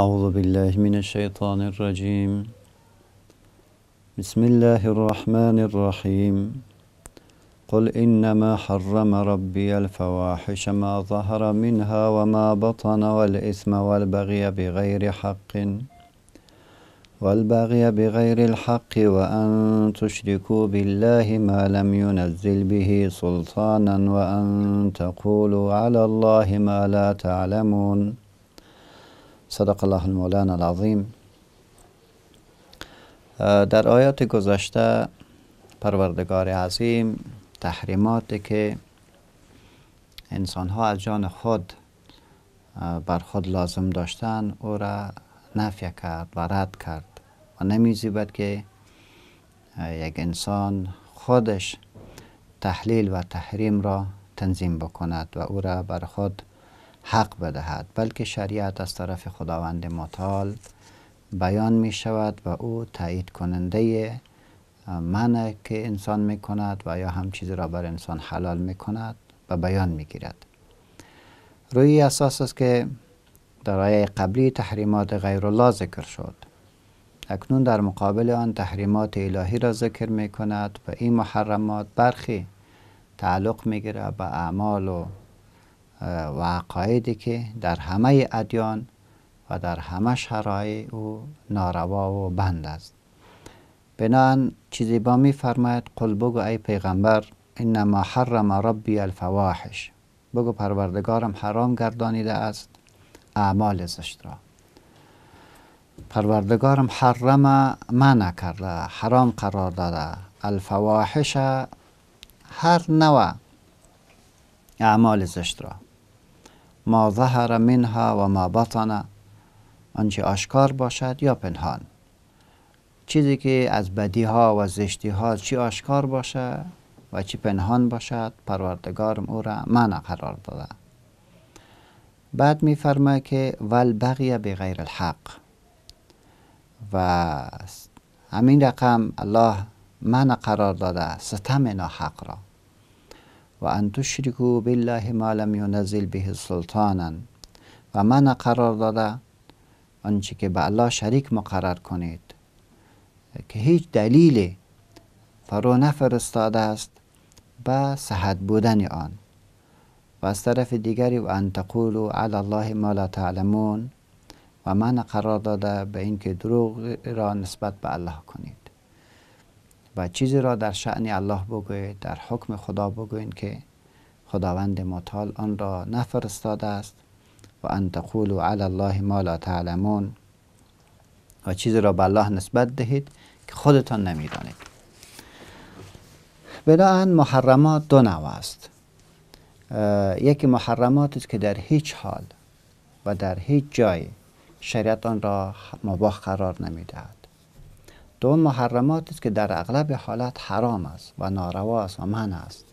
أعوذ بالله من الشيطان الرجيم بسم الله الرحمن الرحيم قل إنما حرم ربي الفواحش ما ظهر منها وما بطن والإثم والبغي بغير حق والبغي بغير الحق وأن تشركوا بالله ما لم ينزل به سلطانا وأن تقولوا على الله ما لا تعلمون صدق الله المولانا العظیم در آیات گذشته پروردگار عظیم تحریماتی که انسان ها از جان خود uh, بر خود لازم داشتن او را نفی کرد و رد کرد و نمیزیبد که uh, یک انسان خودش تحلیل و تحریم را تنظیم بکند و او را بر خود حق بدهد بلکه شریعت از طرف خداوند متعال بیان می شود و او تایید کننده من که انسان می کند و یا هم چیزی را بر انسان حلال می کند و بیان می گیرد روی اساس است که در آیه قبلی تحریمات غیر الله ذکر شد اکنون در مقابل آن تحریمات الهی را ذکر می کند و این محرمات برخی تعلق می گیرد به اعمال و و عقایدی که در همه ادیان و در همه شرایع او ناروا و بند است بنان چیزی با می فرماید قل بگو ای پیغمبر انما حرم ربی الفواحش بگو پروردگارم حرام گردانیده است اعمال زشت را پروردگارم حرم منع کرده حرام قرار داده الفواحش هر نوع اعمال زشت را ما ظهر منها و ما بطن آنچه آشکار باشد یا پنهان چیزی که از بدی ها و زشتی ها چی آشکار باشه و چی پنهان باشد پروردگارم او را من قرار داده بعد فرمه که ول بقیه به غیر الحق و همین رقم الله من قرار داده ستم ناحق را و ان تشرکو بالله ما لم ینزل به سلطانا و من قرار داده آنچه که به الله شریک مقرر کنید که هیچ دلیل فرو نفرستاده است به صحت بودن آن و از طرف دیگری و ان تقولوا علی الله ما لا تعلمون و من قرار داده به اینکه دروغ را نسبت به الله کنید و چیزی را در شعن الله بگوید، در حکم خدا بگوید که خداوند متعال آن را نفرستاده است و ان تقولوا علی الله ما لا تعلمون و چیزی را به الله نسبت دهید که خودتان نمیدانید این محرمات دو نوع است یکی محرمات است که در هیچ حال و در هیچ جای شریعت آن را مباح قرار نمیدهد دوم محرمات است که در اغلب حالت حرام است و ناروا و من است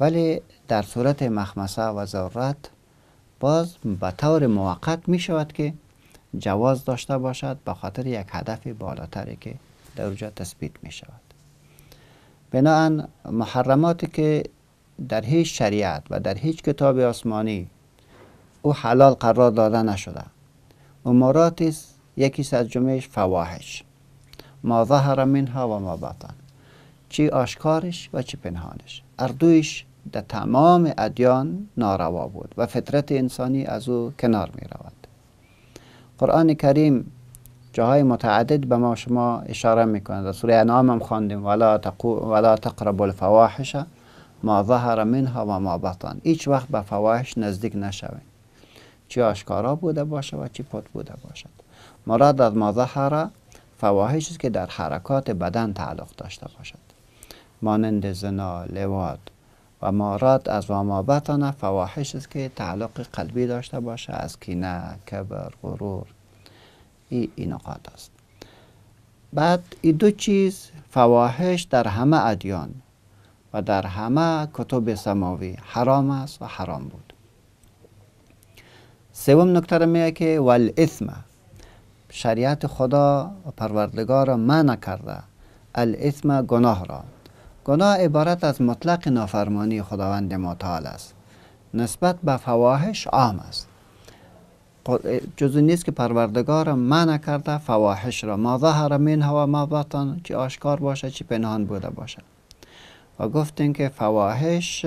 ولی در صورت مخمسه و ضرورت باز به طور موقت می شود که جواز داشته باشد به خاطر یک هدف بالاتری که در اونجا تثبیت می شود بناهن محرماتی که در هیچ شریعت و در هیچ کتاب آسمانی او حلال قرار داده نشده اماراتی یکی از جمعش فواحش ما ظهر منها و ما بطن چی آشکارش و چی پنهانش اردویش در تمام ادیان ناروا بود و فطرت انسانی از او کنار می رود قرآن کریم جاهای متعدد به ما شما اشاره می کند در سوره انعام هم خواندیم ولا, ولا تقرب الفواحش ما ظهر منها و ما بطن هیچ وقت به فواحش نزدیک نشوید چی آشکارا بوده باشه و چی پت بوده باشد مراد از ما ظهر فواهش است که در حرکات بدن تعلق داشته باشد مانند زنا لواد و مارات از وامابتانه مابتانه است که تعلق قلبی داشته باشه از کینه کبر غرور این نقاط است بعد این دو چیز فواحش در همه ادیان و در همه کتب سماوی حرام است و حرام بود سوم نکته میگه که والاسم شریعت خدا و پروردگار منع کرده الاسم گناه را گناه عبارت از مطلق نافرمانی خداوند متعال است نسبت به فواحش عام است جزو نیست که پروردگار منع کرده فواحش را ما ظهر منها هوا ما بطن چی آشکار باشه چی پنهان بوده باشه و گفتیم که فواحش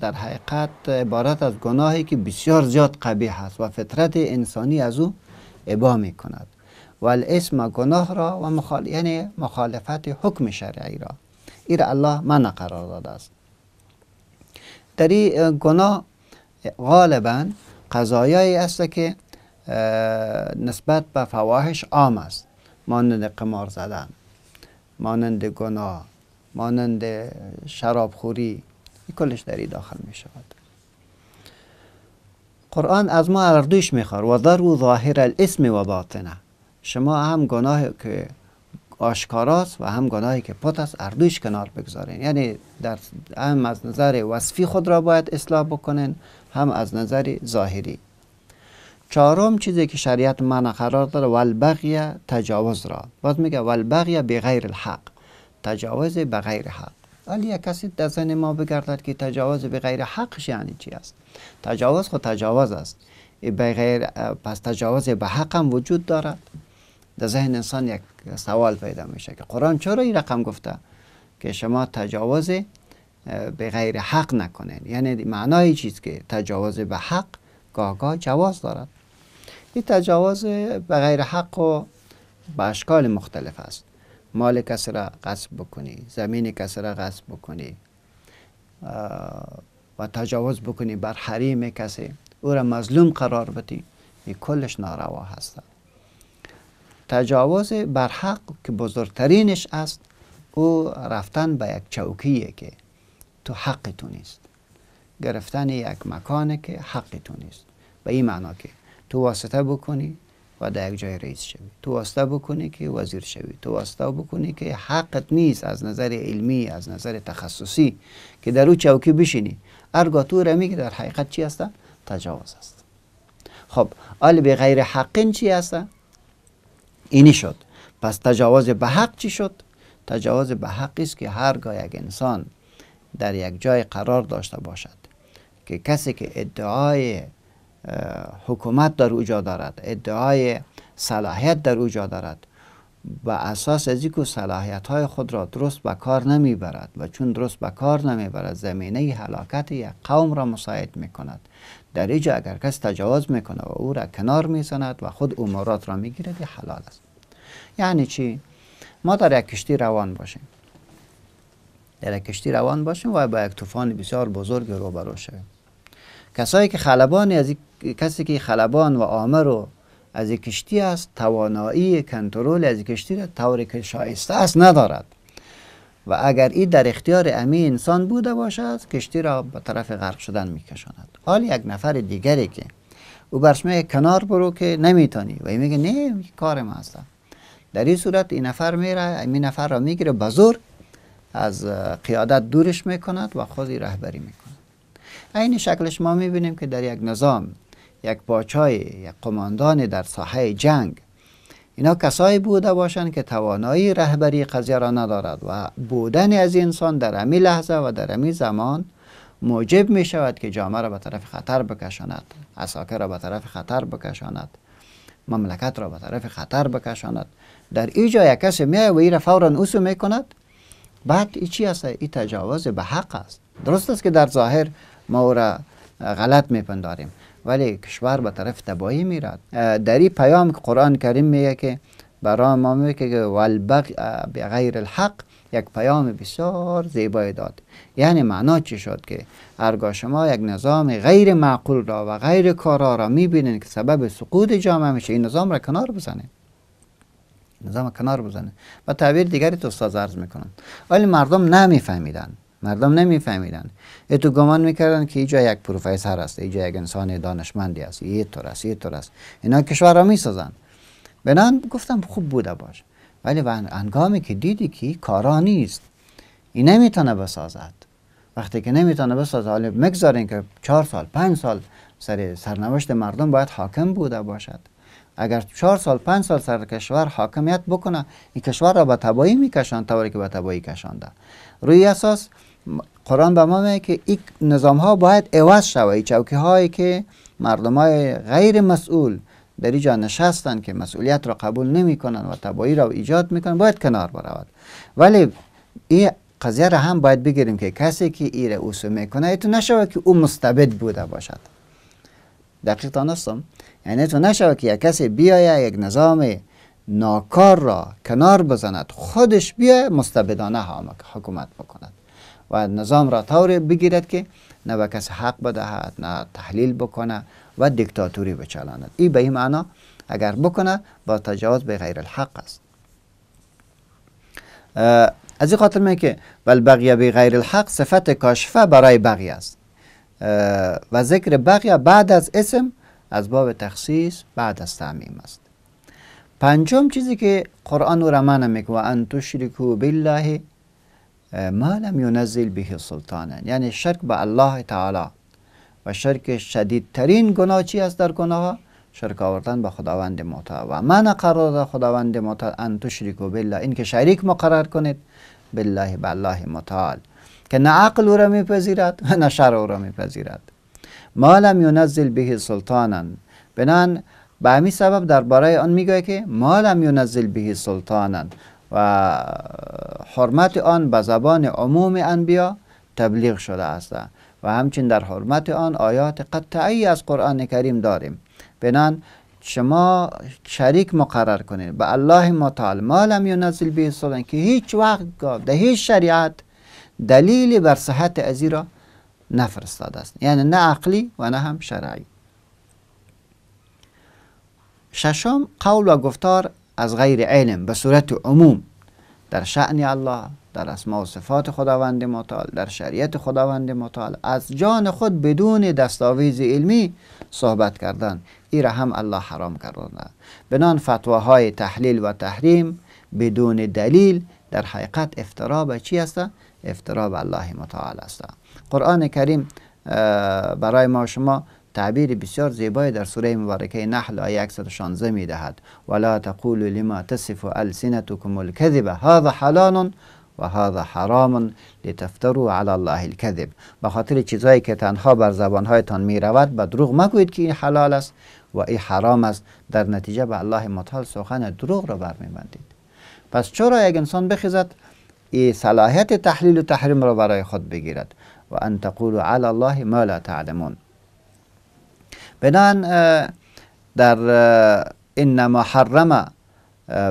در حقیقت عبارت از گناهی که بسیار زیاد قبیح است و فطرت انسانی از او عبا می کند و الاسم گناه را و یعنی مخالفت حکم شرعی را این الله من قرار داده است در این گناه غالبا قضایایی است که نسبت به فواحش عام است مانند قمار زدن مانند گناه مانند شراب شرابخوری کلش در این داخل می شود قرآن از ما اردوش خواهد و ضرو ظاهر الاسم و باطنه شما هم گناه که آشکاراست و هم گناهی که پت است اردویش کنار بگذارین یعنی در هم از نظر وصفی خود را باید اصلاح بکنین هم از نظر ظاهری چهارم چیزی که شریعت منع قرار داره والبغیه تجاوز را باز میگه والبغیه به غیر الحق تجاوز به غیر حق ولی یک کسی در ذهن ما بگردد که تجاوز به غیر حقش یعنی چی است تجاوز خود تجاوز است پس تجاوز به حق هم وجود دارد در ذهن انسان یک سوال پیدا میشه که قرآن چرا این رقم گفته که شما تجاوز به غیر حق نکنین یعنی معنای چیز که تجاوز به حق گاهگاه جواز دارد این تجاوز به غیر حق و به اشکال مختلف است مال کسی را غصب بکنی زمین کسی را غصب بکنی و تجاوز بکنی بر حریم کسی او را مظلوم قرار بدی این کلش ناروا هستند تجاوز بر حق که بزرگترینش است او رفتن به یک چوکیه که تو حقتون نیست گرفتن یک مکان که حقتون نیست به این معنا که تو واسطه بکنی و در یک جای رئیس شوی تو واسطه بکنی که وزیر شوی تو واسطه بکنی که حقت نیست از نظر علمی از نظر تخصصی که در او چوکی بشینی ارگاه تو رمی که در حقیقت چی هستن؟ تجاوز است خب آل به غیر حقین چی هستن؟ اینی شد پس تجاوز به حق چی شد تجاوز به حق است که هرگاه یک انسان در یک جای قرار داشته باشد که کسی که ادعای حکومت در اوجا دارد ادعای صلاحیت در اوجا دارد و اساس از و صلاحیت های خود را درست به کار نمی برد و چون درست به کار نمی برد زمینه حلاکت یک قوم را مساعد می کند در اینجا اگر کس تجاوز میکنه و او را کنار میزند و خود امورات را میگیرد حلال است یعنی چی ما در یک کشتی روان باشیم در یک کشتی روان باشیم و با یک طوفان بسیار بزرگ روبرو شویم کسایی که خلبان از کسی که خلبان و آمر از از کشتی است توانایی کنترل از کشتی را طوری که شایسته است ندارد و اگر این در اختیار امی انسان بوده باشد کشتی را به طرف غرق شدن میکشاند حال یک نفر دیگری که او برشمه کنار برو که نمیتانی و این میگه نه کار ما هستم در این صورت این نفر میره این نفر را میگیره بزرگ از قیادت دورش میکند و خودی رهبری میکند این شکلش ما میبینیم که در یک نظام یک پاچای یک قماندان در ساحه جنگ اینا کسایی بوده باشند که توانایی رهبری قضیه را ندارد و بودن از انسان در امی لحظه و در امی زمان موجب می شود که جامعه را به طرف خطر بکشاند اساکه را به طرف خطر بکشاند مملکت را به طرف خطر بکشاند در اینجا یک کسی میایه و ایره فورا اوسو میکند بعد ای چی است این تجاوز به حق است درست است که در ظاهر ما او را غلط میپنداریم ولی کشور به طرف تبایی میرد در این پیام که قرآن کریم میگه که برای ما میگه که به غیر الحق یک پیام بسیار زیبای داد یعنی معنا چی شد که هرگاه شما یک نظام غیر معقول را و غیر کارا را میبینین که سبب سقوط جامعه میشه این نظام را کنار بزنید نظام کنار بزنه و تعبیر دیگری تو استاد عرض میکنن ولی مردم نمیفهمیدن مردم نمیفهمیدن تو گمان میکردن که اینجا یک پروفسور است اینجا یک انسان دانشمندی است یه طور است یه طور است اینا کشور را میسازن بنان گفتم خوب بوده باش ولی انگامی که دیدی که کارا نیست این نمیتونه بسازد وقتی که نمیتونه بسازد حالا مگذارین که چهار سال پنج سال سر سرنوشت مردم باید حاکم بوده باشد اگر چهار سال پنج سال سر کشور حاکمیت بکنه این کشور را به تبایی میکشند طوری که به تبایی کشانده روی اساس قرآن به ما میگه که این نظام ها باید عوض شوه چوکی هایی که مردم های غیر مسئول در اینجا نشستن که مسئولیت را قبول نمی و تبایی را ایجاد میکنن باید کنار برود ولی این قضیه را هم باید بگیریم که کسی که ایره اوسو میکنه ایتو نشوه که او مستبد بوده باشد دقیق تانستم؟ یعنی تو نشو که یک کسی بیایه یک نظام ناکار را کنار بزند خودش بیایه مستبدانه حکومت بکند و نظام را طور بگیرد که نه به کسی حق بدهد نه تحلیل بکنه و دیکتاتوری بچلاند این به این معنا اگر بکنه با تجاوز به غیر الحق است از این خاطر می که بل بقیه به غیر الحق صفت کاشفه برای بقیه است و ذکر بقیه بعد از اسم از باب تخصیص بعد از تعمیم است پنجم چیزی که قرآن و را منع میکنه ان تشرکو بالله ما لم ینزل به سلطانا یعنی شرک به الله تعالی و شرک شدیدترین گناه چی است در گناه شرک آوردن به خداوند متعال و من قرار خداوند متعال ان تشرکو بالله این که شریک مقرر کنید بالله به الله متعال که نه عقل او را میپذیرد و نه شرع او را میپذیرد ما لم ینزل به سلطانا بنان به همین سبب درباره آن میگه که ما لم ینزل به سلطانا و حرمت آن به زبان عموم انبیا تبلیغ شده است و همچنین در حرمت آن آیات قطعی از قرآن کریم داریم بنان شما شریک مقرر کنید به الله متعال ما لم ینزل به سلطان که هیچ وقت در هیچ شریعت دلیلی بر صحت ازی نفرستاده است یعنی نه عقلی و نه هم شرعی ششم قول و گفتار از غیر علم به صورت عموم در شعن الله در اسما و صفات خداوند متعال در شریعت خداوند متعال از جان خود بدون دستاویز علمی صحبت کردن ای را هم الله حرام کردن بنان فتواهای تحلیل و تحریم بدون دلیل در حقیقت افترا به چی است افترا به الله متعال است قرآن کریم برای ما شما تعبیر بسیار زیبایی در سوره مبارکه نحل آیه 116 می دهد ولا تقولوا لما تصف السنتكم الكذب هذا حلال و هذا حرام لتفتروا على الله الكذب به خاطر چیزهایی که تنها بر زبانهایتان می رود به دروغ مگوید که این حلال است و این حرام است در نتیجه به الله متعال سخن دروغ را برمیبندید پس چرا یک انسان بخیزد این صلاحیت تحلیل و تحریم را برای خود بگیرد و ان تقولوا علی الله ما لا تعلمون بنان در انما حرم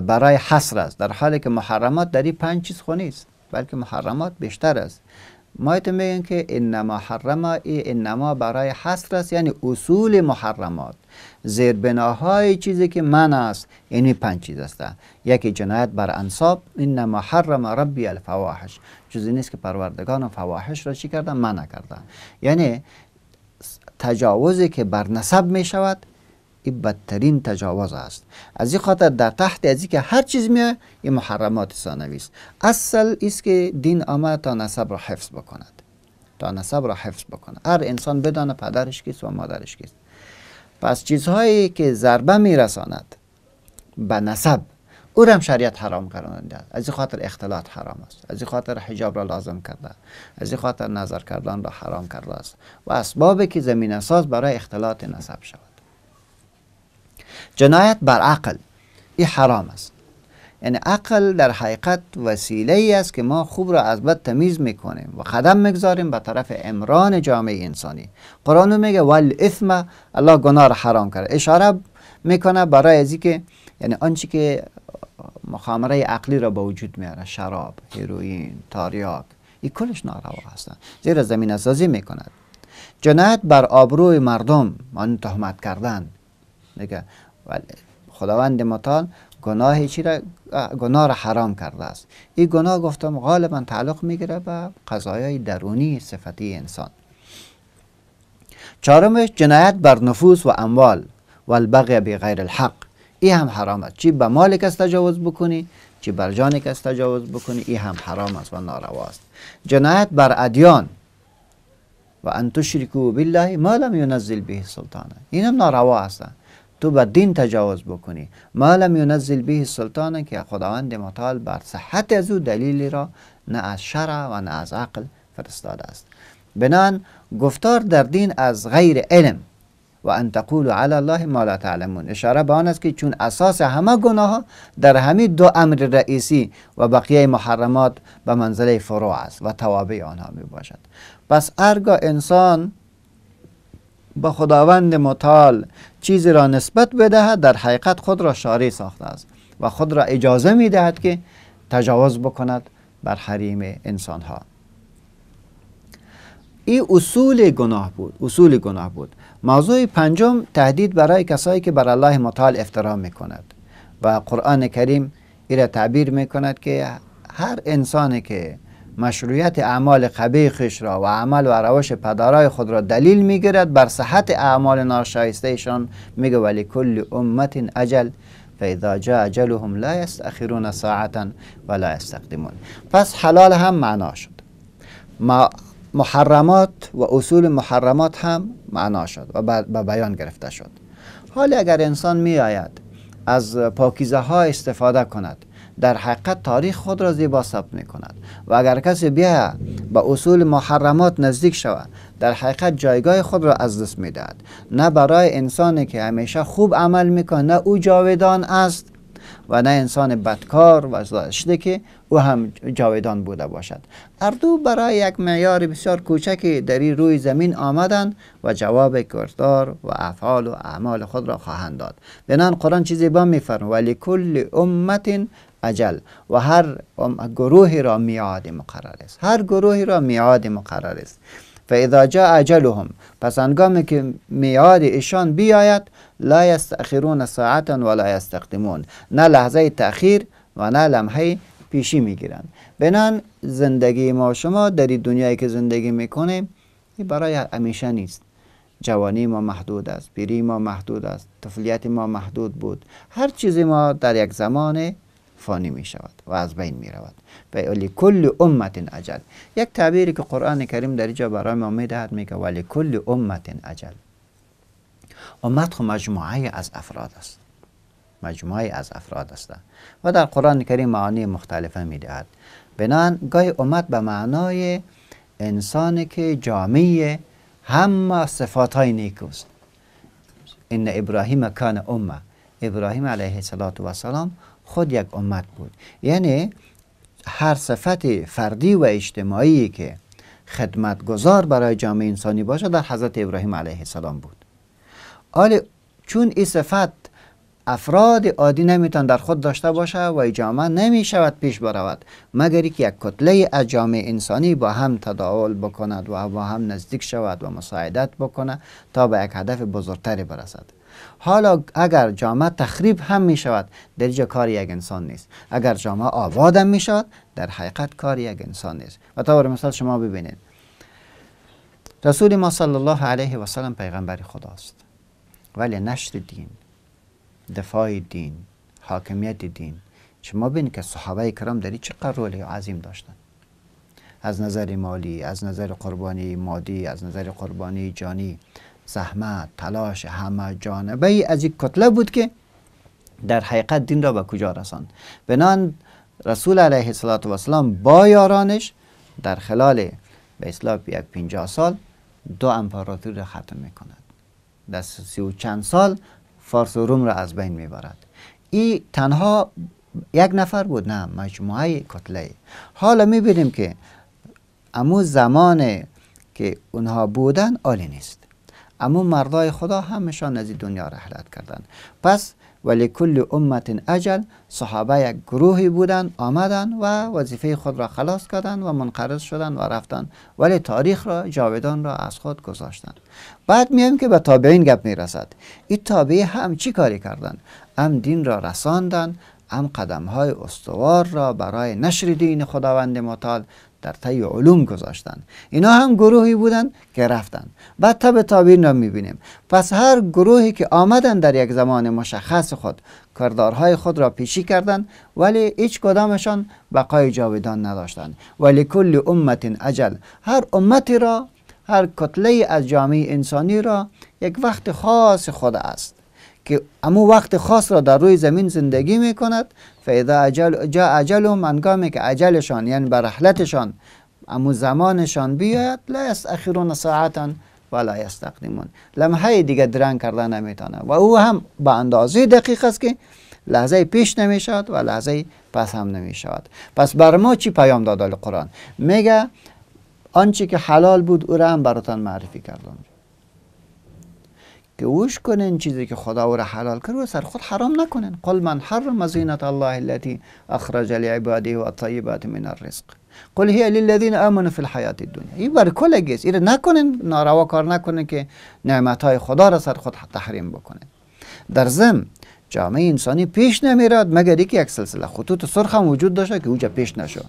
برای حصر است در حالی که محرمات در این پنج چیز خو نیست بلکه محرمات بیشتر است ما تو میگن که انما حرم ای انما برای حصر است یعنی اصول محرمات زیربناهای چیزی که من است این یعنی پنج چیز است یکی جنایت بر انصاب این محرم ربی الفواحش چیزی نیست که پروردگان فواحش را چی کردن منع کردن یعنی تجاوزی که بر نسب می شود این بدترین تجاوز است از این خاطر در تحت از که هر چیز میه این محرمات ثانوی است اصل است که دین آمد تا نسب را حفظ بکند تا نسب را حفظ بکند هر انسان بدانه پدرش کیست و مادرش کیست پس چیزهایی که ضربه میرساند به نسب او هم شریعت حرام کردن از این خاطر اختلاط حرام است از این خاطر حجاب را لازم کرده از این خاطر نظر کردن را حرام کرده است و اسبابی که زمین ساز برای اختلاط نسب شود جنایت بر عقل این حرام است یعنی عقل در حقیقت وسیله ای است که ما خوب را از بد تمیز میکنیم و قدم میگذاریم به طرف امران جامعه انسانی قرآن میگه ول اثم الله گناه را حرام کرده اشاره میکنه برای ازی که یعنی آنچه که مخامره عقلی را به وجود میاره شراب هیروئین تاریاک این کلش ناروا هستند زیر زمین سازی میکند جنایت بر آبروی مردم آن تهمت کردن میگه خداوند متعال گناه چی را گناه را حرام کرده است این گناه گفتم غالبا تعلق میگیره به قضایای درونی صفتی انسان چهارمش جنایت بر نفوس و اموال و البغی بی غیر الحق این هم حرام است چی به مال کس تجاوز بکنی چی بر جان کس تجاوز بکنی این هم حرام است و ناروا است جنایت بر ادیان و ان تشرکو بالله ما لم ینزل به سلطانه این هم ناروا هستند تو به دین تجاوز بکنی ما لم ینزل به سلطانه که خداوند متعال بر صحت از او دلیلی را نه از شرع و نه از عقل فرستاده است بنان گفتار در دین از غیر علم و ان تقولوا علی الله ما لا تعلمون اشاره به آن است که چون اساس همه گناه در همین دو امر رئیسی و بقیه محرمات به منزله فروع است و توابع آنها می باشد پس ارگاه انسان به خداوند متعال چیزی را نسبت بدهد در حقیقت خود را شاری ساخته است و خود را اجازه می دهد که تجاوز بکند بر حریم انسان ها این اصول گناه بود اصول گناه بود موضوع پنجم تهدید برای کسایی که بر الله متعال افترا می کند و قرآن کریم ای را تعبیر می که هر انسانی که مشروعیت اعمال قبیح خش را و عمل و روش پدرای خود را دلیل میگیرد بر صحت اعمال ناشایستهشان میگه ولی کل امت اجل فاذا جاء اجلهم لا یستاخرون ساعتا ولا یستقدمون پس حلال هم معنا شد محرمات و اصول محرمات هم معنا شد و به بیان گرفته شد حال اگر انسان میآید از پاکیزه ها استفاده کند در حقیقت تاریخ خود را زیبا ثبت می کند و اگر کسی بیا به اصول محرمات نزدیک شود در حقیقت جایگاه خود را از دست می دهد نه برای انسانی که همیشه خوب عمل می کند نه او جاودان است و نه انسان بدکار و زشته که او هم جاویدان بوده باشد هر دو برای یک معیار بسیار کوچکی در این روی زمین آمدند و جواب کردار و افعال و اعمال خود را خواهند داد بنان قرآن چیزی با میفرم ولی کل امت اجل و هر گروهی را میعاد مقرر است هر گروهی را میعاد مقرر است فاذا جاء اجلهم پس انگامی که میاد ایشان بیاید لا یستاخرون ساعتا ولا یستقدمون نه لحظه تاخیر و نه لمحه پیشی میگیرند بنان زندگی ما شما در دنیایی که زندگی میکنیم برای همیشه نیست جوانی ما محدود است پیری ما محدود است طفلیت ما محدود بود هر چیزی ما در یک زمان فانی می شود و از بین می رود ولی کل امت اجل یک تعبیری که قرآن کریم در اینجا برای ما می دهد می ولی کل امت اجل امت خو خب مجموعه از افراد است مجموعه از افراد است و در قرآن کریم معانی مختلفه می دهد بنان گاهی امت به معنای انسانی که جامعه همه صفات های نیکوست ان ابراهیم کان امه ابراهیم علیه السلام خود یک امت بود یعنی هر صفت فردی و اجتماعی که خدمتگذار برای جامعه انسانی باشه در حضرت ابراهیم علیه السلام بود آلی چون این صفت افراد عادی نمیتون در خود داشته باشه و جامعه نمیشود پیش برود مگر که یک کتله از جامعه انسانی با هم تداول بکند و با هم نزدیک شود و مساعدت بکند تا به یک هدف بزرگتری برسد حالا اگر جامعه تخریب هم می شود در اینجا کار یک انسان نیست اگر جامعه آباد هم می شود در حقیقت کار یک انسان نیست و طور مثال شما ببینید رسول ما صلی الله علیه و سلم پیغمبر خداست ولی نشر دین دفاع دین حاکمیت دین شما ببینید که صحابه کرام در چقدر رول عظیم داشتن از نظر مالی از نظر قربانی مادی از نظر قربانی جانی زحمت تلاش همه جانبه ای از یک کتله بود که در حقیقت دین را به کجا رساند بنان رسول علیه سلام با یارانش در خلال به اصلاح یک پنجاه سال دو امپراتوری را ختم میکند در سی و چند سال فارس و روم را از بین میبرد ای تنها یک نفر بود نه مجموعه کتله حالا بینیم که امو زمان که اونها بودن عالی نیست اما مردای خدا همشان از دنیا رحلت کردند پس ولی کل امت اجل صحابه یک گروهی بودند آمدند و وظیفه خود را خلاص کردند و منقرض شدند و رفتند ولی تاریخ را جاودان را از خود گذاشتند بعد میایم که به تابعین گپ میرسد این تابعی هم چی کاری کردند هم دین را رساندند هم قدم های استوار را برای نشر دین خداوند متعال در طی علوم گذاشتن اینا هم گروهی بودند که رفتن بعد تب تابیر را میبینیم پس هر گروهی که آمدن در یک زمان مشخص خود کردارهای خود را پیشی کردند ولی هیچ کدامشان بقای جاودان نداشتند ولی کل امت اجل هر امتی را هر کتله از جامعه انسانی را یک وقت خاص خود است که امو وقت خاص را در روی زمین زندگی می کند فیدا اجل جا اجل و منگامه که عجلشان یعنی برحلتشان امو زمانشان بیاید لا یستاخرون ساعتا ولا یستقدمون لمحه دیگه درنگ کردن نمیتونه و او هم به اندازه دقیق است که لحظه پیش نمیشد و لحظه پس هم نمیشد پس بر ما چی پیام داد قرآن میگه آنچه که حلال بود او را هم براتان معرفی کردم که اوش کنن چیزی که خدا او را حلال کرد و سر خود حرام نکنن. قل من حرم زینت الله التی اخرج لعباده الطیبات من الرزق قل هی للذین آمنوا فی الحیات الدنیا این بر کل گیس این نکنن ناروا کار نکنن که نعمت های خدا را سر خود تحریم بکنه. در ضمن جامعه انسانی پیش نمیرد مگر یک یک سلسله خطوط سرخ هم وجود داشته که اوجا پیش نشد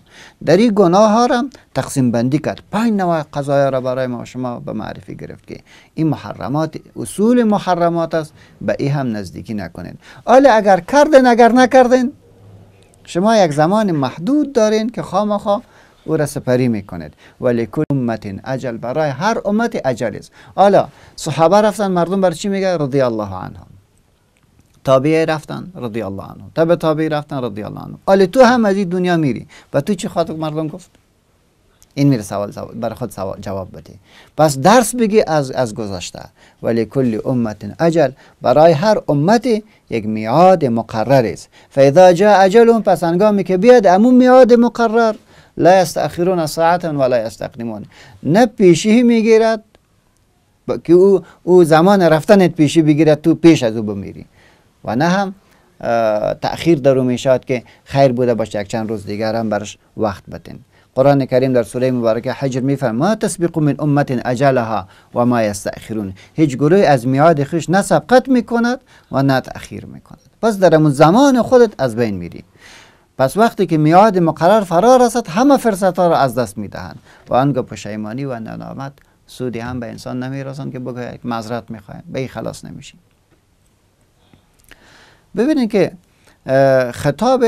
در این گناه ها را تقسیم بندی کرد پنج نوع قضایا را برای ما شما به معرفی گرفت که این محرمات اصول محرمات است به این هم نزدیکی نکنید حالا اگر کردین اگر نکردین شما یک زمان محدود دارین که خامخا او را سپری میکنید ولی کل امت اجل برای هر امت اجل است حالا صحابه رفتن مردم بر چی میگه رضی الله عنهم تابعه رفتن رضی الله عنه تبع تابعه رفتن رضی الله عنه تو هم از این دنیا میری و تو چی خاطر مردم گفت این میره سوال, سوال برای خود سوال جواب بده پس درس بگی از از گذشته ولی کل امت اجل برای هر امتی یک میعاد مقرر است فاذا جاء اجلهم پس انگامی که بیاد امون میعاد مقرر لا یستاخرون ساعتا ولا یستقدمون نه پیشی میگیرد که او او زمان رفتنت پیشی بگیرد تو پیش از او بمیری و نه هم تأخیر در میشاد که خیر بوده باشه یک چند روز دیگر هم برش وقت بتین قرآن کریم در سوره مبارکه حجر میفرم ما تسبق من امت اجلها و ما یستأخیرون هیچ گروه از میاد خیش نه سبقت میکند و نه تأخیر میکند پس در زمان خودت از بین میری پس وقتی که میاد مقرر فرا رسد همه فرصت ها را از دست میدهند و انگه پشیمانی و ننامت سودی هم به انسان نمیرسند که بگوید معذرت به خلاص نمیشیم ببینید که خطاب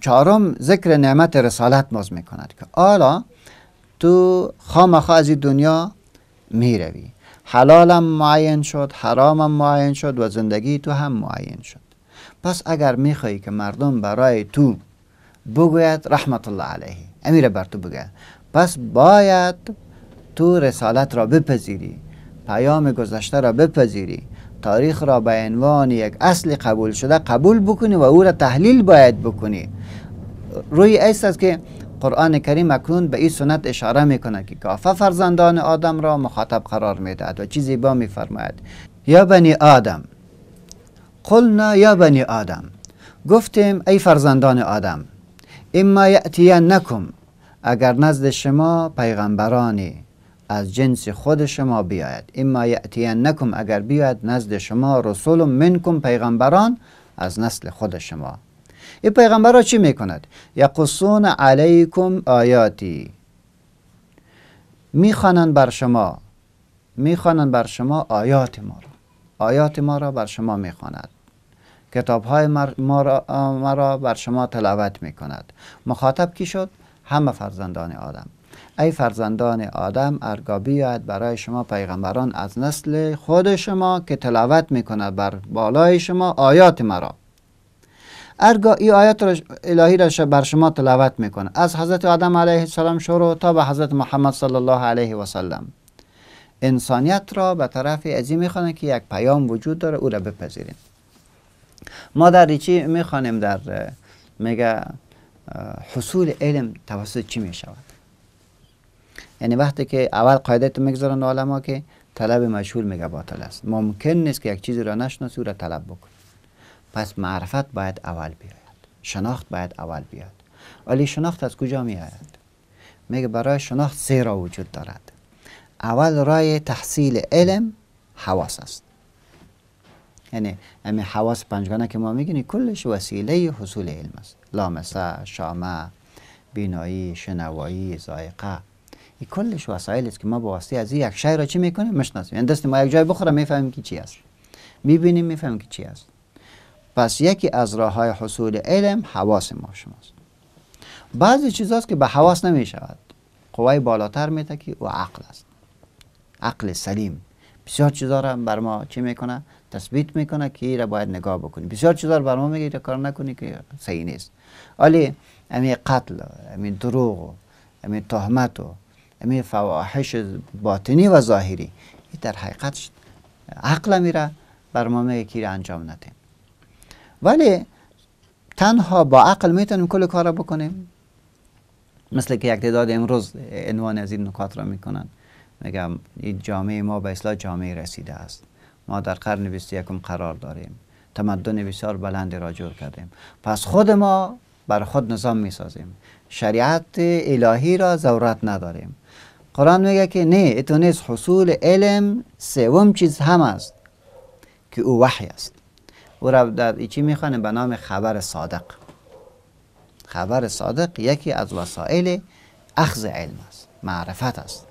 چهارم ذکر نعمت رسالت می میکند که آلا تو خامخا از دنیا میروی حلالم معین شد حرامم معین شد و زندگی تو هم معین شد پس اگر میخوایی که مردم برای تو بگوید رحمت الله علیه امیره بر تو بگوید پس باید تو رسالت را بپذیری پیام گذشته را بپذیری تاریخ را به عنوان یک اصل قبول شده قبول بکنی و او را تحلیل باید بکنی روی ایست است که قرآن کریم اکنون به این سنت اشاره میکنه که کافه فرزندان آدم را مخاطب قرار میدهد و چیزی با میفرماید یا بنی آدم قلنا یا بنی آدم گفتیم ای فرزندان آدم اما نکم اگر نزد شما پیغمبرانی از جنس خود شما بیاید اما نکم اگر بیاید نزد شما رسول منکم پیغمبران از نسل خود شما این پیغمبر چی میکند؟ یقصون علیکم آیاتی میخوانند بر شما میخوانند بر شما آیات ما را آیات ما را بر شما میخواند کتاب های ما را بر شما تلاوت میکند مخاطب کی شد؟ همه فرزندان آدم ای فرزندان آدم ارگا بیاید برای شما پیغمبران از نسل خود شما که تلاوت میکند بر بالای شما آیات مرا ارگاه ای آیات را الهی را بر شما تلاوت میکنه از حضرت آدم علیه السلام شروع تا به حضرت محمد صلی الله علیه و سلم انسانیت را به طرف عظیم میخوانه که یک پیام وجود داره او را بپذیریم ما در چی میخوانیم در میگه حصول علم توسط چی میشود یعنی وقتی که اول قاعده تو میگذارن علما که طلب مشهور میگه باطل است ممکن نیست که یک چیزی را نشناسی او را طلب بکن پس معرفت باید اول بیاید شناخت باید اول بیاد ولی شناخت از کجا میآید میگه برای شناخت سه را وجود دارد اول رای تحصیل علم حواس است یعنی امی حواس پنجگانه که ما میگیم کلش وسیله حصول علم است لامسه شامه بینایی شنوایی زائقه این کلش وسایل است که ما با واسطه از یک شی را چی میکنیم مشناسیم یعنی دست ما یک جای بخوره میفهمیم که چی است میبینیم میفهمیم که چی است پس یکی از راه های حصول علم حواس ما شماست بعضی چیزاست که به حواس نمیشود. شود خب قوای بالاتر می که او عقل است عقل سلیم بسیار چیزا را بر ما چی میکنه تثبیت میکنه که این را باید نگاه بکنی بسیار چیزا بر ما میگه کار نکنی که صحیح نیست ولی امی قتل امی دروغ امی تهمت امی فواحش باطنی و ظاهری این در حقیقت عقل میره می یکی انجام ندیم ولی تنها با عقل میتونیم کل کار را بکنیم مثل که یک تعداد امروز عنوان از این نکات را میکنن میگم این جامعه ما به اصلاح جامعه رسیده است ما در قرن 21 قرار داریم تمدن بسیار بلندی را جور کردیم پس خود ما بر خود نظام میسازیم شریعت الهی را ضرورت نداریم قرآن میگه که نه اتونیس حصول علم سوم چیز هم است که او وحی است او را در ایچی خوانه به نام خبر صادق خبر صادق یکی از وسایل اخذ علم است معرفت است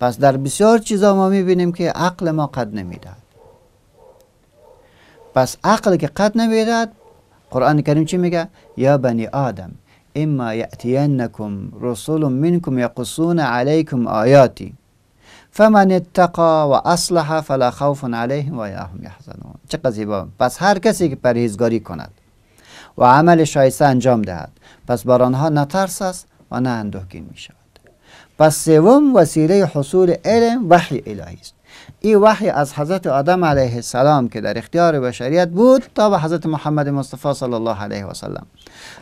پس در بسیار چیزا ما میبینیم که عقل ما قد نمیدهد پس عقل که قد نمیدهد قرآن کریم چی میگه یا بنی آدم اما یأتینکم رسول منکم یقصون علیکم آیاتی فمن اتقا و اصلح فلا خوف علیهم و هم یحزنون چقدر زیبا پس هر کسی که پرهیزگاری کند و عمل شایسته انجام دهد پس بر آنها نترس است و نه اندوهگین می شود پس سوم وسیله حصول علم وحی الهی است این وحی از حضرت آدم علیه السلام که در اختیار بشریت بود تا به حضرت محمد مصطفی صلی الله علیه و سلم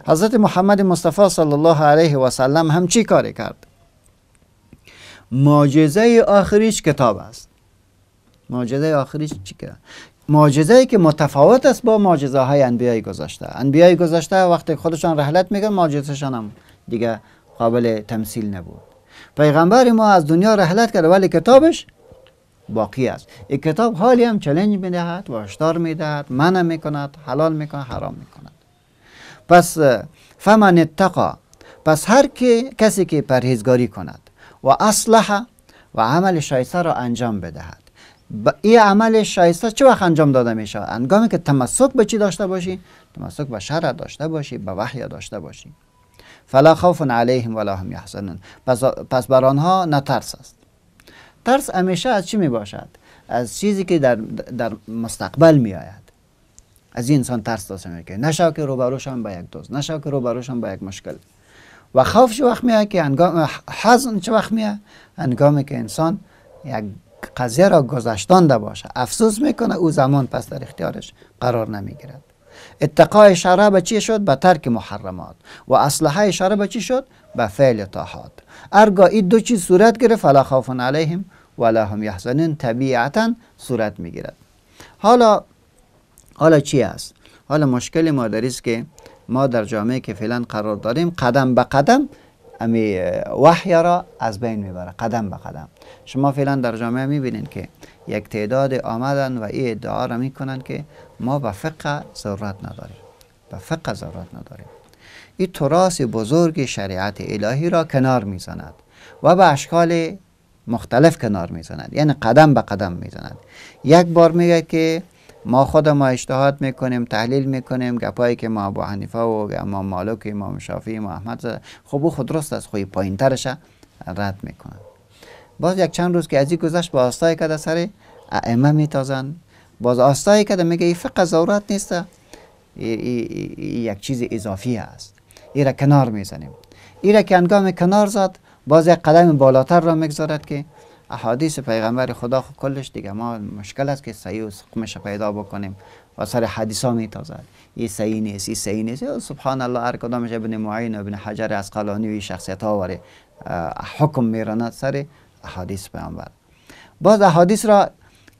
حضرت محمد مصطفی صلی الله علیه و سلم هم چی کاری کرد معجزه آخریش کتاب است معجزه آخریش چی کرد معجزه ای که متفاوت است با معجزه های انبیای گذشته انبیا گذشته وقتی خودشان رحلت میگن معجزهشان هم دیگه قابل تمثیل نبود پیغمبر ما از دنیا رحلت کرد ولی کتابش باقی است این کتاب حالی هم چلنج میدهد و هشدار میدهد منع میکند حلال میکند حرام میکند پس فمن اتقا پس هر که کسی که پرهیزگاری کند و اصلح و عمل شایسته را انجام بدهد این عمل شایسته چه وقت انجام داده میشه؟ شود که تمسک به چی داشته باشی تمسک به شرع داشته باشی به وحی داشته باشی فلا خوف علیهم ولا هم یحزنون پس, پس بر آنها نترس است ترس همیشه از چی می باشد از چیزی که در, در مستقبل می آید از این انسان ترس داشته که نشو که روبروش هم به یک دوست نشو که روبروش هم به یک مشکل و خوف چه وقت می که انگام حزن چه وقت میاد انگامی که انسان یک قضیه را گذشتانده باشه افسوس میکنه او زمان پس در اختیارش قرار نمیگیرد اتقای شرع به چی شد به ترک محرمات و اصلحه شرع به چی شد به فعل طاعات ارگاه این دو چیز صورت گرفت فلا خافن علیهم ولا هم یحزنون طبیعتا صورت میگیرد حالا حالا چی است حالا مشکل ما در است که ما در جامعه که فعلا قرار داریم قدم به قدم امی وحی را از بین میبره قدم به قدم شما فعلا در جامعه میبینین که یک تعداد آمدن و این ادعا را میکنن که ما به فقه ضرورت نداریم به فقه ضرورت نداریم این تراث بزرگ شریعت الهی را کنار میزند و به اشکال مختلف کنار میزند یعنی قدم به قدم میزند یک بار میگه که ما خود ما اجتهاد میکنیم تحلیل میکنیم گپایی که ما ابو حنیفه و امام مالک امام شافعی و احمد زده خب او خود درست از خوی خب پایین ترش رد میکنن باز یک چند روز که از این گذشت با آستای کده سر ائمه میتازن باز آستای کده میگه این فقه ضرورت نیست یک چیز اضافی است ای را کنار میزنیم ای را که انگام کنار زد باز یک قدم بالاتر را میگذارد که احادیث پیغمبر خدا خود خب کلش دیگه ما مشکل است که صحیح حکمش پیدا بکنیم و سر ها میتازد ای صحیح نیست ای صحیح نیست سبحان الله هر کدامش ابن معین ابن حجر از قلانی و شخصیت ها واره حکم میراند سر احادیث پیغمبر باز احادیث را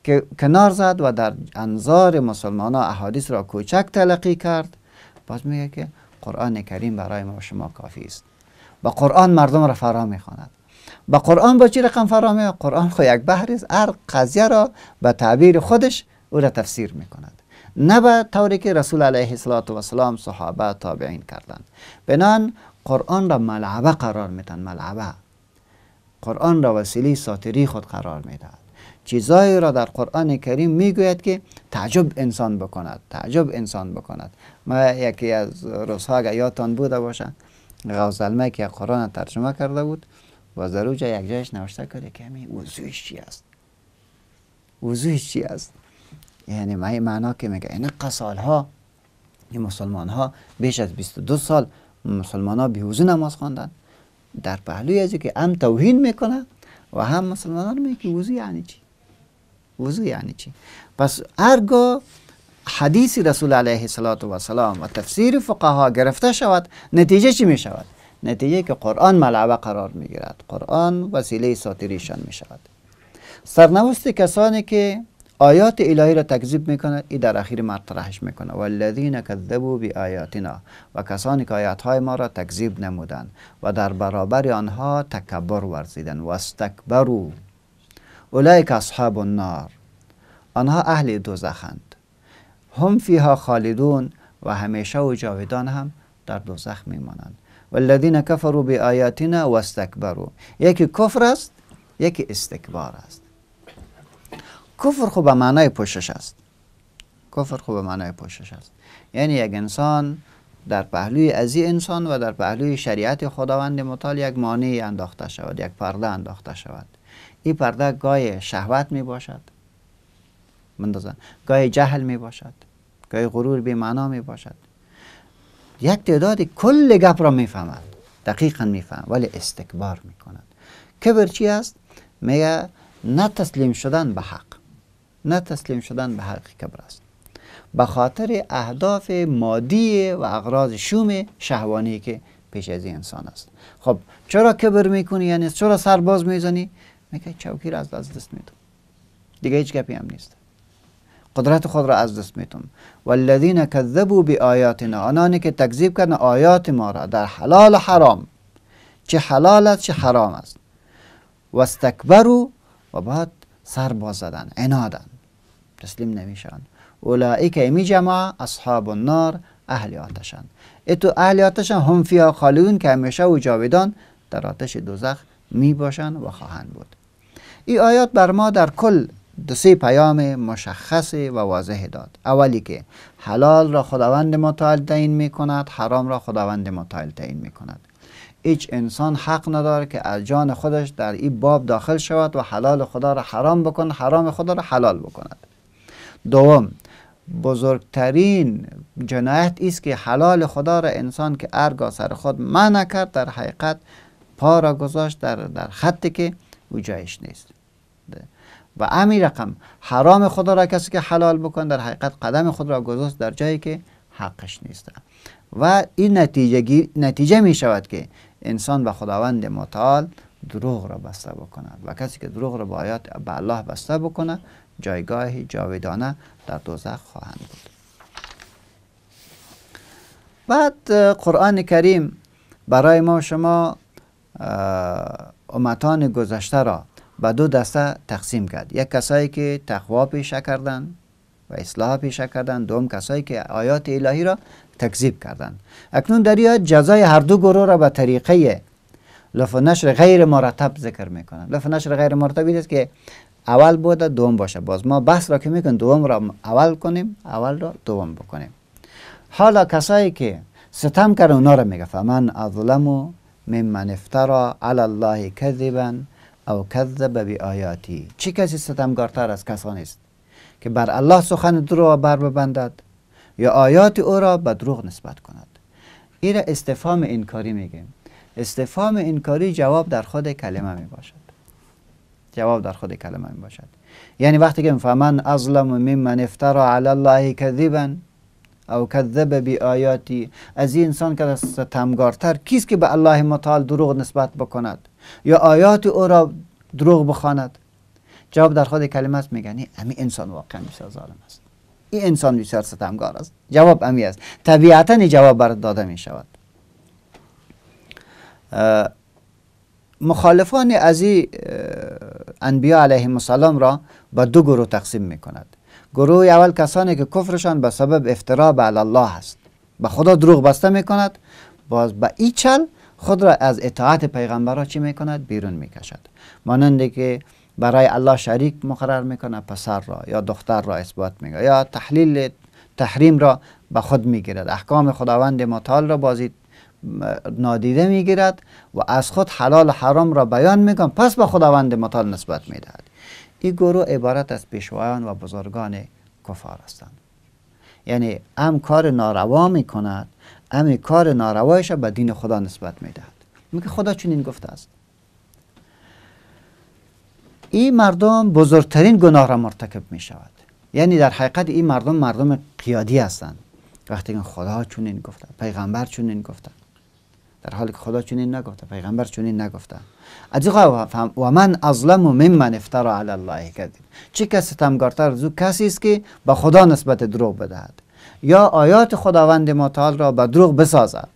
که کنار زد و در انظار مسلمان ها احادیث را کوچک تلقی کرد باز میگه که قرآن کریم برای ما شما کافی است با قرآن مردم را فرا میخواند با قرآن با چی رقم فرا می قرآن خو یک بحر است هر قضیه را به تعبیر خودش او را تفسیر میکند نه به طوری که رسول علیه سلام صحابه تابعین کردند بنان قرآن را ملعبه قرار میدن ملعبه قرآن را وسیله ساتری خود قرار میدهد چیزهایی را در قرآن کریم میگوید که تعجب انسان بکند تعجب انسان بکند ما یکی از روزها اگر یادتان بوده باشه غوث که قرآن ترجمه کرده بود و در یک جایش نوشته کرده که همین وضوعش چی است وضوعش چی است یعنی ما معنا که میگه این قصال ها این مسلمان ها بیش از 22 سال مسلمان ها به وضو نماز خواندن در پهلوی از که هم توهین میکنه و هم مسلمان ها میگه وضو یعنی چی وضو یعنی چی پس هرگاه حدیث رسول علیه و سلام و تفسیر فقها گرفته شود نتیجه چی می شود؟ نتیجه که قرآن ملعبه قرار می گیرد قرآن وسیله ساتریشان می شود سرنوست کسانی که آیات الهی را تکذیب کند ای در اخیر مطرحش میکنه والذین کذبوا آیاتنا و کسانی که آیات های ما را تکذیب نمودن و در برابر آنها تکبر ورزیدند واستکبروا اولئک اصحاب النار آنها اهل دوزخند هم فیها خالدون و همیشه و جاودان هم در دوزخ میمانند والذین کفروا بی آیاتنا و استکبروا یکی کفر است یکی استکبار است کفر خوب به معنای پوشش است کفر خوب به معنای پوشش است یعنی یک انسان در پهلوی ازی انسان و در پهلوی شریعت خداوند متعال یک مانعی انداخته شود یک پرده انداخته شود این پرده گاه شهوت می باشد گاه جهل می باشد که غرور بی معنا می باشد یک تعدادی کل گپ را میفهمد دقیقا میفهمد ولی استکبار میکند کبر چی است میگه نه تسلیم شدن به حق نه تسلیم شدن به حق کبر است به خاطر اهداف مادی و اغراض شوم شهوانی که پیش از انسان است خب چرا کبر میکنی یعنی چرا سرباز میزنی میگه چوکی را از دست میدم دیگه هیچ گپی هم نیست قدرت خود را از دست میتون والذین کذبوا بآیاتنا آنانی که تکذیب کردن آیات ما را در حلال و حرام چه حلال است چه حرام است و استکبروا و بعد سر باز زدن عنادن تسلیم نمیشن اولئک امی جماعه اصحاب النار اهل آتشن اتو اهل هم فیها خالدون که همیشه و جاویدان در آتش دوزخ می و خواهند بود ای آیات بر ما در کل دو سه پیام مشخص و واضح داد اولی که حلال را خداوند متعال تعیین می کند حرام را خداوند متعال تعیین می کند هیچ انسان حق ندارد که از جان خودش در این باب داخل شود و حلال خدا را حرام بکند حرام خدا را حلال بکند دوم بزرگترین جنایت است که حلال خدا را انسان که ارگا سر خود منع کرد در حقیقت پا را گذاشت در, در خطی که او نیست و امی رقم حرام خدا را کسی که حلال بکن در حقیقت قدم خود را گذاشت در جایی که حقش نیست و این نتیجه, نتیجه می شود که انسان به خداوند متعال دروغ را بسته بکند و کسی که دروغ را به آیات به الله بسته بکند جایگاه جاویدانه در دوزخ خواهند بود بعد قرآن کریم برای ما شما امتان گذشته را به دو دسته تقسیم کرد یک کسایی که تقوا پیشه کردند و اصلاح پیشه کردند دوم کسایی که آیات الهی را تکذیب کردند اکنون در آیات جزای هر دو گروه را به طریقه لف نشر غیر مرتب ذکر میکنن لف نشر غیر مرتب است که اول بوده دوم باشه باز ما بحث را که میکنیم دوم را اول کنیم اول را دوم بکنیم حالا کسایی که ستم کردن اونا را میگه فمن اظلم ممن افترا علی الله کذبا او کذب بی آیاتی چه کسی ستمگارتر از کسانی است که بر الله سخن دروغ بر ببندد یا آیات او را به دروغ نسبت کند این را استفهام انکاری میگیم استفهام انکاری جواب در خود کلمه می باشد جواب در خود کلمه می باشد یعنی وقتی که فمن اظلم ممن افترا علی الله کذبا او کذب بی آیاتی از این انسان که ستمگارتر کیست که به الله متعال دروغ نسبت بکند یا آیات او را دروغ بخواند جواب در خود است میگن امی انسان واقعا بسیار ظالم است این انسان بسیار ستمگار است جواب امی است طبیعتا جواب بر داده می شود مخالفان از این انبیا علیه السلام را به دو گروه تقسیم می کند گروه اول کسانی که کفرشان به سبب افترا به الله است به خدا دروغ بسته می کند باز به این چل خود را از اطاعت پیغمبر را چی میکند بیرون میکشد مانندی که برای الله شریک مقرر میکنه پسر را یا دختر را اثبات میگه یا تحلیل تحریم را به خود میگیرد احکام خداوند مطال را بازی نادیده میگیرد و از خود حلال و حرام را بیان میکن پس به خداوند مطال نسبت میدهد این گروه عبارت از پیشوایان و بزرگان کفار هستند یعنی هم کار ناروا میکند همه کار ناروایش به دین خدا نسبت میدهد میگه خدا این گفته است این مردم بزرگترین گناه را مرتکب می شود یعنی در حقیقت این مردم مردم قیادی هستند وقتی که خدا چنین گفته پیغمبر این گفته در حالی که خدا چنین نگفته پیغمبر چنین نگفته از این و من اظلم و ممن افترا علی الله کردیم چه کسی تمگارتر از او کسی است که به خدا نسبت دروغ بدهد یا آیات خداوند متعال را به دروغ بسازد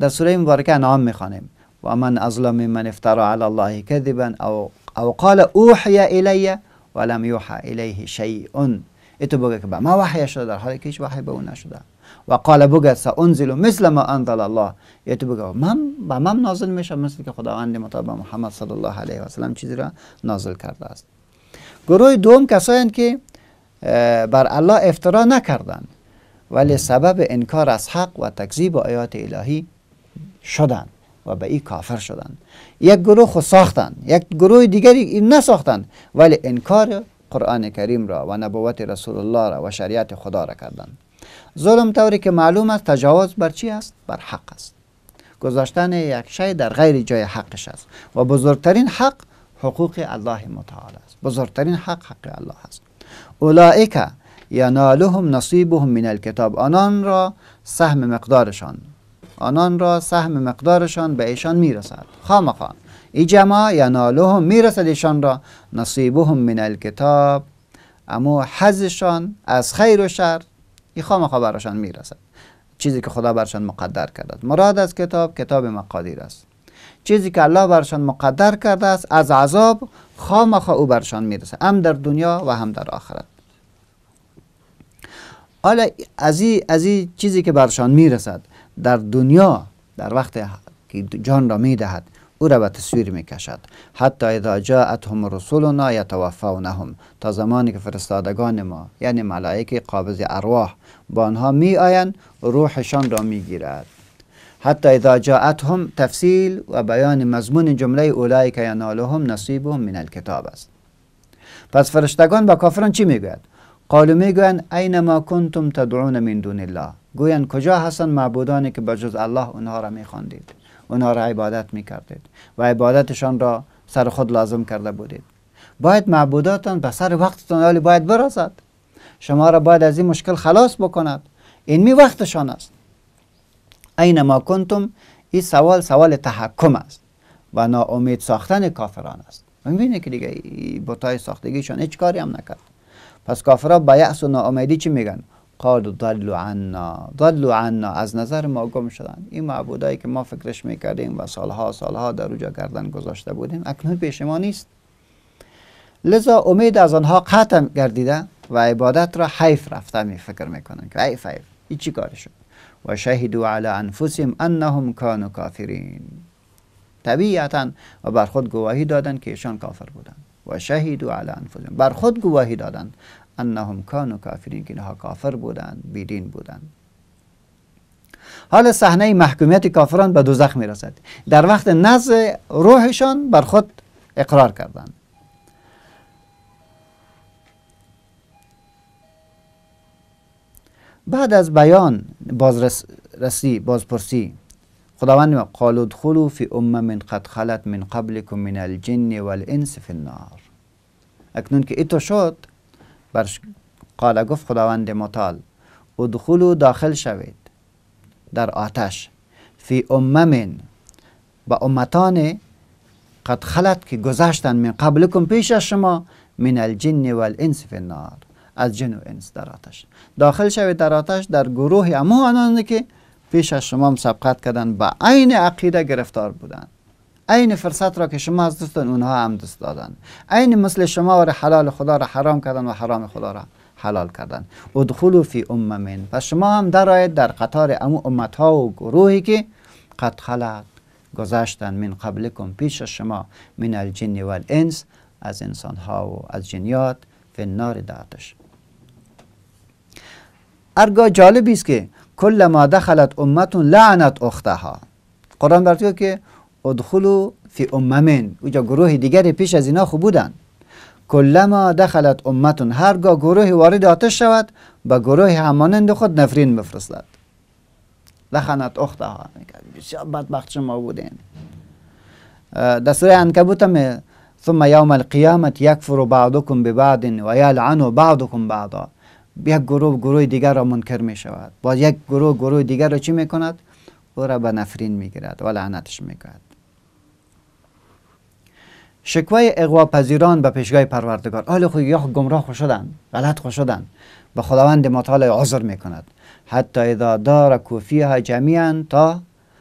در سوره مبارکه انعام میخوانیم و من اظلم من افترا علی الله کذبا او او قال اوحی الی ولم یوحی الیه شیء اتو بگه که به ما وحی شده در حالی که هیچ وحی به او نشده و قال بگه سانزل مثل ما انزل الله اتو بگه من با من نازل میشه مثل که خداوند مطابق محمد صلی الله علیه و سلم چیزی را نازل کرده است گروه دوم کسایند که بر الله افترا نکردند ولی سبب انکار از حق و تکذیب آیات الهی شدند و به این کافر شدند یک گروه خود ساختند یک گروه دیگری این نساختند ولی انکار قرآن کریم را و نبوت رسول الله را و شریعت خدا را کردند ظلم طوری که معلوم است تجاوز بر چی است بر حق است گذاشتن یک شی در غیر جای حقش است و بزرگترین حق حقوق الله متعال است بزرگترین حق حق الله است اولائک ینالهم نصیبهم من الکتاب آنان را سهم مقدارشان آنان را سهم مقدارشان به ایشان میرسد خامخان ای جماع ینالهم میرسد ایشان را نصیبهم من الکتاب اما حزشان از خیر و شر ای خامخا براشان میرسد چیزی که خدا برشان مقدر کرد مراد از کتاب کتاب مقادیر است چیزی که الله برشان مقدر کرده است از عذاب خامخا او برشان میرسد هم در دنیا و هم در آخرت حالا از این ای چیزی که برشان میرسد در دنیا در وقت که جان را میدهد او را به تصویر میکشد حتی اذا جاءتهم رسولنا یتوفونهم تا زمانی که فرستادگان ما یعنی ملائکه قابض ارواح با آنها میآیند روحشان را میگیرد حتی اذا جاءتهم تفصیل و بیان مضمون جمله اولای که ینالهم نصیبهم من الکتاب است پس فرشتگان با کافران چی میگوید قالو میگوین اینما کنتم تدعون من دون الله گوین کجا هستن معبودانی که بجز الله اونها را میخواندید اونها را عبادت میکردید و عبادتشان را سر خود لازم کرده بودید باید معبوداتان به سر وقتتان حالی باید برازد. شما را باید از این مشکل خلاص بکند این می وقتشان است اینما کنتم این سوال سوال تحکم است و ناامید ساختن کافران است میبینه که دیگه بتای ساختگیشان هیچ کاری هم نکرد پس کافران با یأس و ناامیدی چی میگن قالوا ضلوا عنا ضلوا عنا از نظر ما گم شدن این معبودایی که ما فکرش میکردیم و سالها سالها در اوجا گردن گذاشته بودیم اکنون پیش ما نیست لذا امید از آنها قطع گردیده و عبادت را حیف رفته می فکر میکنن که حیف حیف این چی و شهدو علی انفسهم انهم کانو کافرین طبیعتا و بر خود گواهی دادند که ایشان کافر بودند و شهدوا علی انفسهم بر خود گواهی دادند انهم کانو کافرین که اینها کافر بودند بیدین بودند حال صحنه محکومیت کافران به دوزخ میرسد در وقت نزد روحشان بر خود اقرار کردند بعد از بیان بازرسی بازپرسی خداوند قال ادخلوا فی من قد خلت من قبلکم من الجن والانس فی النار اکنون که ایتو شد بر قال گفت خداوند مطال، ادخلوا داخل شوید در آتش فی من با امتان قد خلت که گذشتن من قبلکم پیش از شما من الجن والانس فی النار از جن و انس در آتش داخل شوید در آتش در گروه امو آنان که پیش از شما سبقت کردن به عین عقیده گرفتار بودند عین فرصت را که شما از دوستان اونها هم دوست دادن عین مثل شما را حلال خدا را حرام کردن و حرام خدا را حلال کردن ادخلو فی اممین پس شما هم درآید در قطار امو امت ها و گروهی که قد خلق گذاشتن من قبلکم پیش شما من الجن والانس از انسان ها و از جنیات فی نار داتش ارگاه جالبی است که کل ما دخلت امتون لعنت اختها قرآن بر که ادخلوا فی اممین اوجا گروه دیگری پیش از اینا خوب بودن ما دخلت امتون هرگاه گروه وارد آتش شود به گروه همانند خود نفرین بفرستد لخنت اختها بسیار بدبخت شما بودین در سوره ثم یوم القیامت یکفر بعضکم ببعض و یلعن بعضکم بعضا یک گروه گروه دیگر را منکر می شود باز یک گروه گروه دیگر را چی می کند او را به نفرین می و لعنتش می کند شکوه اقوا پذیران به پیشگاه پروردگار آل خود یا گمراه خو شدن غلط خو شدن به خداوند متعال عذر می کند حتی اذا دار کوفیها جمیعا تا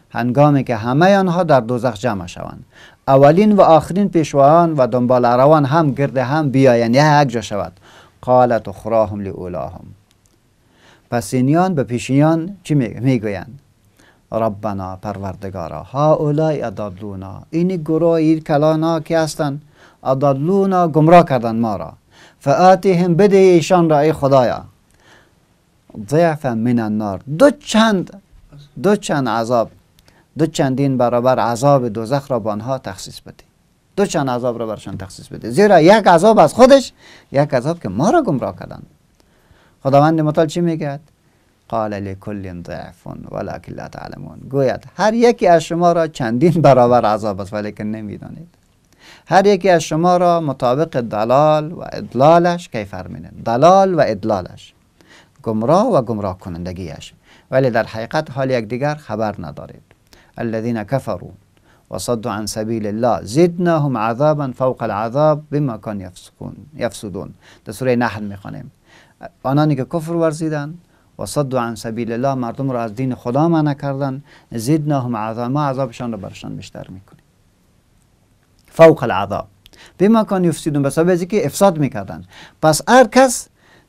هنگامی که همه آنها در دوزخ جمع شوند اولین و آخرین پیشوایان و دنبال روان هم گرد هم بیایند یک جا شود قالت اخراهم لاولاهم پس اینیان به پیشینیان چی میگوین؟ ربنا پروردگارا ها اولای ادادلونا اینی گروه این کلانا که هستن ادادلونا گمراه کردن ما را فآتهم بده ایشان را ای خدایا ضعف من النار دو چند دو چند عذاب دو چندین برابر عذاب دوزخ را به آنها تخصیص بده دو چند عذاب را برشان تخصیص بده زیرا یک عذاب از خودش یک عذاب که ما را گمراه کردن خداوند مطال چی میگه قال لکل ضعف ولکن لا تعلمون گوید هر یکی از شما را چندین برابر عذاب است که نمیدانید هر یکی از شما را مطابق دلال و ادلالش کی فرمینند دلال و ادلالش گمراه و گمراه کنندگیش ولی در حقیقت حال دیگر خبر ندارید الذین کفروا و عن سبیل الله زدناهم عذابا فوق العذاب بما کان یفسقون یفسدون در سوره نحل میخوانیم آنانی که کفر ورزیدن و صدوا عن سبیل الله مردم را از دین خدا منع کردن زدناهم عذابا ما عذابشان را برشان بیشتر میکنیم فوق العذاب بما کان یفسدون به که افساد میکردن پس هر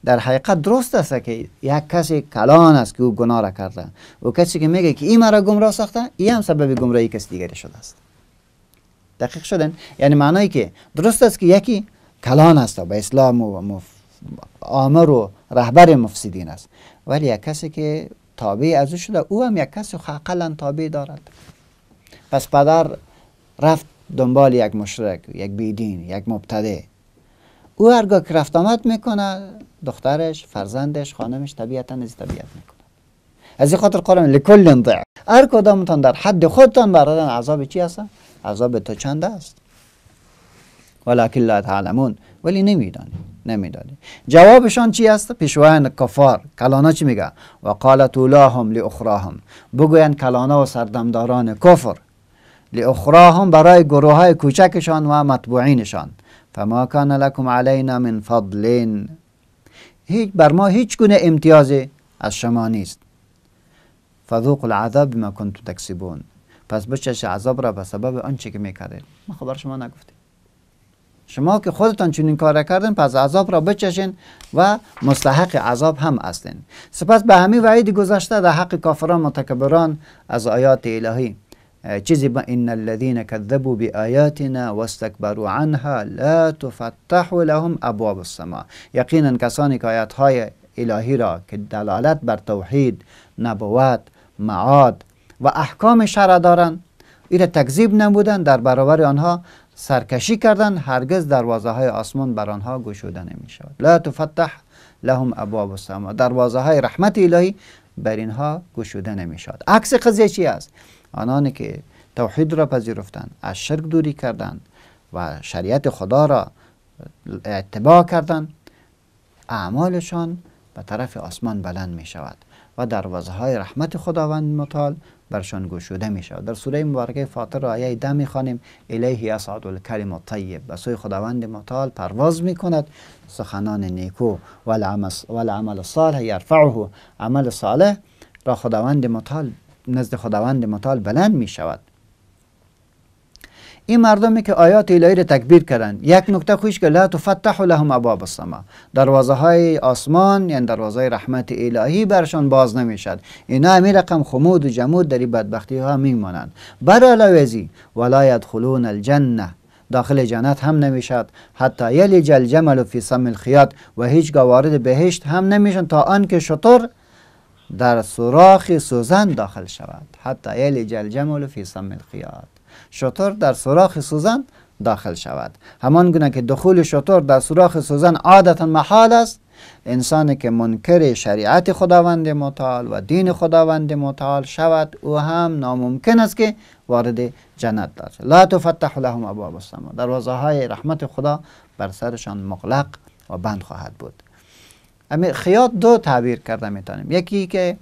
در حقیقت درست است که یک کسی کلان است که او گناه را کرده و کسی که میگه که این مرا گمراه ساخته این هم سبب گمراهی کسی دیگری شده است دقیق شدن یعنی معنایی که درست است که یکی کلان است و به اسلام و مف... آمر و رهبر مفسدین است ولی یک کسی که تابع از او شده او هم یک کسی حقلا تابع دارد پس پدر رفت دنبال یک مشرک یک بیدین یک مبتده او هرگاه که رفت آمد میکنه دخترش فرزندش خانمش طبیعتا از طبیعت میکنه از این خاطر قرآن لکل ضع هر کدامتان در حد خودتان برادن عذاب چی هست؟ عذاب تو چند است ولکن لا تعلمون ولی نمیدانی نمیدانی جوابشان چی است پیشوان کفار کلانا چی میگه و قالت اولاهم لاخراهم بگوین کلانا و سردمداران کفر لاخراهم برای گروه های کوچکشان و مطبوعینشان فما کان لکم علینا من فضل هیچ بر ما هیچ گونه امتیازی از شما نیست فذوق العذاب بما کنتم تکسبون پس بچش عذاب را به سبب آنچه که میکردید ما خبر شما نگفتیم شما که خودتان چنین کار کردن پس عذاب را بچشین و مستحق عذاب هم هستین سپس به همین وعید گذشته در حق کافران متکبران از آیات الهی جزب إن الذين كذبوا بآياتنا واستكبروا عنها لا تفتح لهم ابواب السماء یقینا کسانی که های الهی را که دلالت بر توحید نبوت معاد و احکام شرع دارند این تکذیب نمودند در برابر آنها سرکشی کردن هرگز دروازه های آسمان بر آنها گشوده نمی لا تفتح لهم ابواب السما دروازه های رحمت الهی بر اینها گشوده نمی عکس قضیه است آنانی که توحید را پذیرفتند از شرک دوری کردند و شریعت خدا را اتباع کردند اعمالشان به طرف آسمان بلند می شود و دروازه های رحمت خداوند متعال برشان گشوده می شود در سوره مبارکه فاطر را آیه ده می خوانیم الیه اسعد الکلم الطیب به سوی خداوند متعال پرواز می کند سخنان نیکو و العمل صالح یرفعه عمل صالح را خداوند متعال نزد خداوند متعال بلند می شود این مردمی که آیات الهی را تکبیر کردن یک نکته خوش که لا تفتح لهم ابواب السما دروازه های آسمان یعنی دروازه های رحمت الهی برشان باز نمیشد اینا همی رقم خمود و جمود در بدبختی ها میمانند بر الویزی ولا یدخلون الجنه داخل جنت هم نمیشد حتی یلی جل و فی سم الخیاط و هیچ وارد بهشت هم نمیشن تا آنکه شطر شطور در سوراخ سوزن داخل شود حتی جل جمال فی سم الخیاط شطور در سوراخ سوزن داخل شود همان گونه که دخول شطور در سوراخ سوزن عادتا محال است انسانی که منکر شریعت خداوند متعال و دین خداوند متعال شود او هم ناممکن است که وارد جنت داشت لا تفتح لهم ابواب السما دروازه های رحمت خدا بر سرشان مغلق و بند خواهد بود امی خیاط دو تعبیر کرده میتونیم یکی که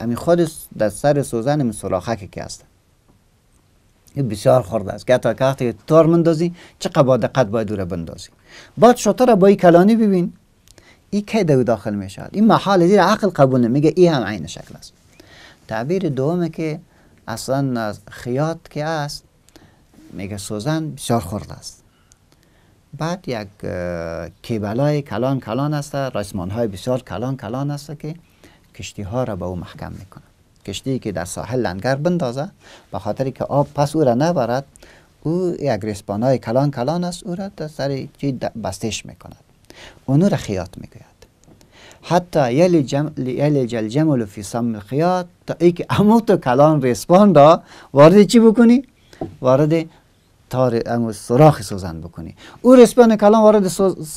امی خود در سر سوزن سلاخک که هست این بسیار خورده است که تا که وقتی تار مندازی چقدر با دقت باید دوره بندازی بعد شطر با این کلانی ببین این که دو داخل میشه این محال زیر عقل قبول میگه این هم عین شکل است تعبیر دومه که اصلا خیاط که است میگه سوزن بسیار خورده است بعد یک کیبلای کلان کلان است راسمان های بسیار کلان کلان است که کشتی ها را به او محکم میکنه کشتی که در ساحل لنگر بندازه به خاطر که آب پس او را نبرد او یک ریسپان های کلان کلان است او را در سر بستش میکند اونو را خیاط میگوید حتی یلی جم... جل جمل فی سم الخیاط تا ای که کلان ریسپان را وارد چی بکنی؟ وارد تار سراخ سوزن بکنی او رسپان کلام وارد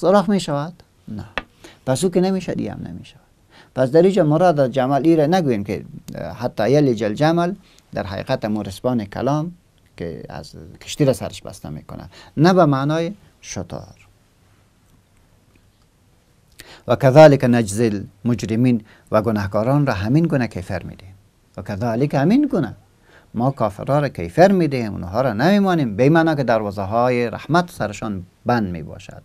سراخ می شود؟ نه پس او که نمی شود هم نمی شود پس در اینجا مراد از جمل ایره نگویم که حتی یلی جل جمل در حقیقت مرسبان کلام که از کشتی را سرش بسته میکنه نه به معنای شطار و کذالک نجزل مجرمین و گناهکاران را همین گونه کیفر دیم. و کذالک همین گونه ما کافرها را کیفر دهیم، اونها را نمیمانیم معنی که دروازه های رحمت سرشان بند باشد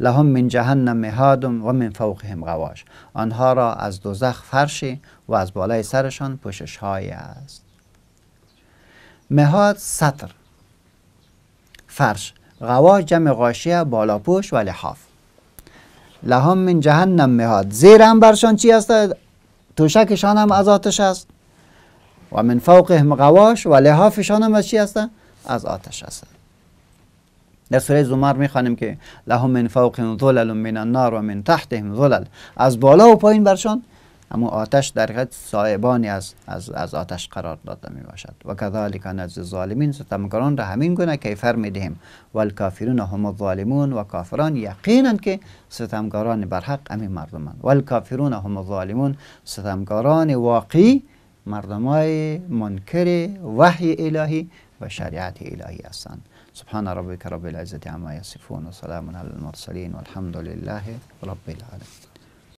لهم من جهنم مهادم و من فوقهم غواش آنها را از دوزخ فرشی و از بالای سرشان پوشش های است مهاد سطر فرش غواش جمع غاشیه بالاپوش و لحاف لهم من جهنم مهاد زیر هم برشان چی است؟ توشکشان هم از آتش است و من فوقهم غواش و لحافشان هم از چی هستن؟ از آتش هستن در سوره زمر میخوانیم که لهم من فوقهم ظلل من النار و من تحتهم ظلل از بالا و پایین برشان اما آتش در حد صاحبانی از, از, از آتش قرار داده می باشد و کذالک از ظالمین ستمکران را همین گونه که فرمیدیم و الکافرون هم الظالمون و کافران یقینا که ستمکاران برحق همین مردمان و الکافرون هم الظالمون ستمکاران واقعی مردم های منکر وحی الهی و شریعت الهی هستند سبحان ربک رب العزت عما یصفون و سلام علی المرسلین و الحمد لله رب العالمین